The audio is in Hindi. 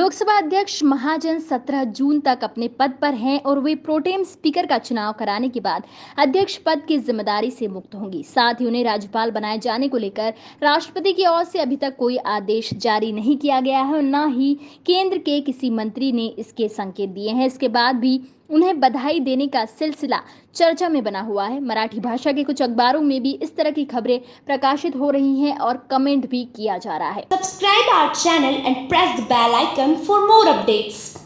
लोकसभा अध्यक्ष महाजन 17 जून तक अपने पद पर हैं और वे प्रोटेम स्पीकर का चुनाव कराने के बाद अध्यक्ष पद की जिम्मेदारी से मुक्त होंगी साथ ही उन्हें राज्यपाल बनाए जाने को लेकर राष्ट्रपति की ओर से अभी तक कोई आदेश जारी नहीं किया गया है और न ही केंद्र के किसी मंत्री ने इसके संकेत दिए हैं इसके बाद भी उन्हें बधाई देने का सिलसिला चर्चा में बना हुआ है मराठी भाषा के कुछ अखबारों में भी इस तरह की खबरें प्रकाशित हो रही हैं और कमेंट भी किया जा रहा है subscribe our channel and press the bell icon for more updates